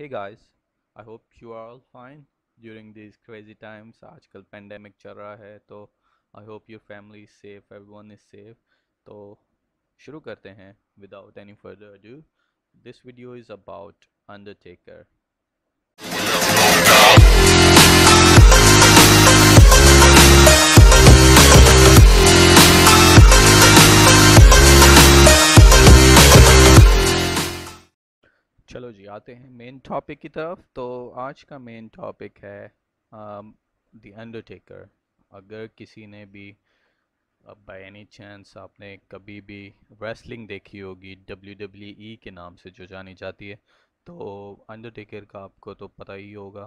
है guys I hope you are all fine during this crazy times आजकल pandemic चल रहा है तो I hope your family safe everyone is safe तो शुरू करते हैं without any further do this video is about Undertaker ji आते हैं मेन टॉपिक की तरफ तो आज का मेन टॉपिक है द um, अंडरटेकर अगर किसी ने भी बाय एनी चांस आपने कभी भी रेसलिंग देखी होगी डब्ल्यू डब्ल्यू ई के नाम से जो जानी जाती है तो अंडरटेकर का आपको तो पता ही होगा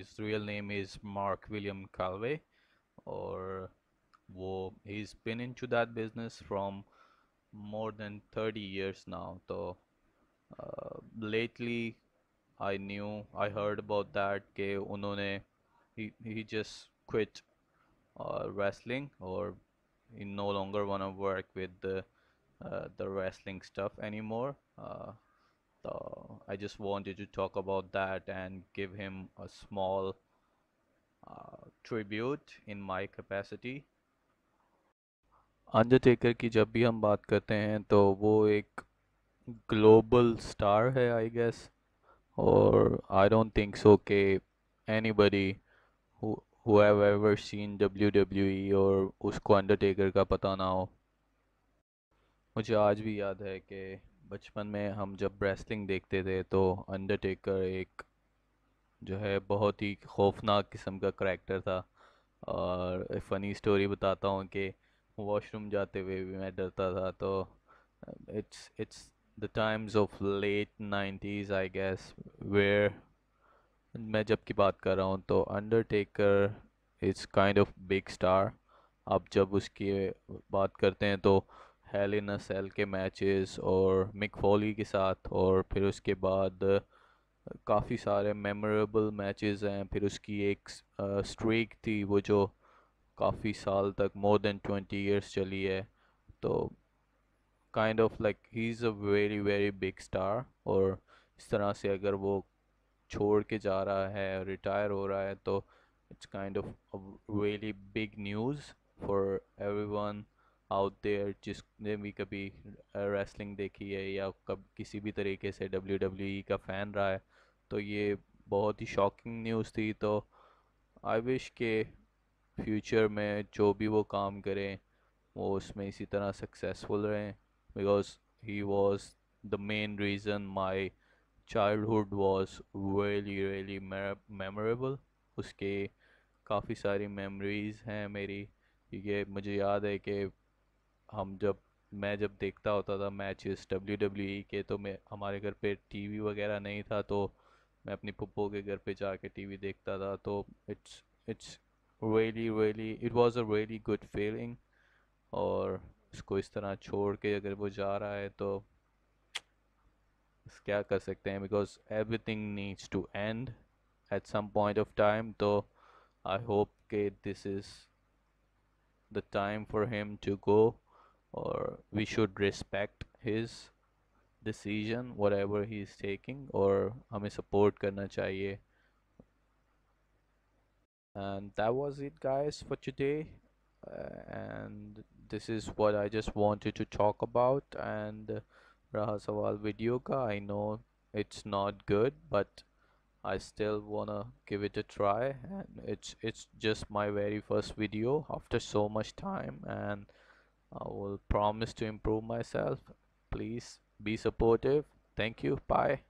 his real name is Mark William Calaway और वो is been in to that business from more than thirty years now तो lately I knew I heard about that कि उन्होंने he he just quit uh, wrestling or he no longer want to work with the uh, the wrestling stuff anymore. Uh, so I just wanted to talk about that and give him a small tribute in my capacity. Undertaker की जब भी हम बात करते हैं तो वो एक ग्लोबल स्टार है आई गेस और आई डोंट थिंक सो के any who ever seen W W E और उसको अंडरटेकर का पता ना हो मुझे आज भी याद है कि बचपन में हम जब रेसलिंग देखते थे तो अंडरटेकर एक जो है बहुत ही खौफनाक किस्म का करेक्टर था और फ़नी स्टोरी बताता हूँ कि वॉशरूम जाते हुए भी मैं डरता था तो it's it's the times of late 90s I guess where मैं जब की बात कर रहा हूँ तो Undertaker is kind of big star आप जब उसकी बात करते हैं तो हेल इन सेल के मैचेस और मिक फॉली के साथ और फिर उसके बाद काफ़ी सारे मेमोरेबल मैचेस हैं फिर उसकी एक स्ट्रीक थी वो जो काफ़ी साल तक मोर देन ट्वेंटी इयर्स चली है तो kind of like he is a very very big star और इस तरह से अगर वो छोड़ के जा रहा है रिटायर हो रहा है तो it's kind of really big news for everyone out there जिसने भी कभी रेसलिंग uh, देखी है या कब किसी भी तरीके से डब्ल्यू डब्ल्यू e का फ़ैन रहा है तो ये बहुत ही शॉकिंग न्यूज़ थी तो आई विश के फ्यूचर में जो भी वो काम करें वो उसमें इसी तरह सक्सेसफुल रहें because he was the main reason my childhood was really really memorable उसके काफ़ी सारी मेमोरीज़ हैं मेरी ये मुझे याद है कि हम जब मैं जब देखता होता था मैचेस डब्ल्यू डब्ल्यू के तो मैं हमारे घर पे टीवी वगैरह नहीं था तो मैं अपनी पप्पो के घर पे जाके टीवी देखता था तो it's it's really really it was a really good feeling और उसको इस तरह छोड़ के अगर वो जा रहा है तो क्या कर सकते हैं because everything needs to end at some point of time तो आई होप के this is the time for him to go और we should respect his decision whatever he is taking और हमें support करना चाहिए and that was it guys for today and this is what I just wanted to talk about and uh, Raha Sawal video ka I know it's not good but I still wanna give it a try and it's it's just my very first video after so much time and I will promise to improve myself please be supportive thank you bye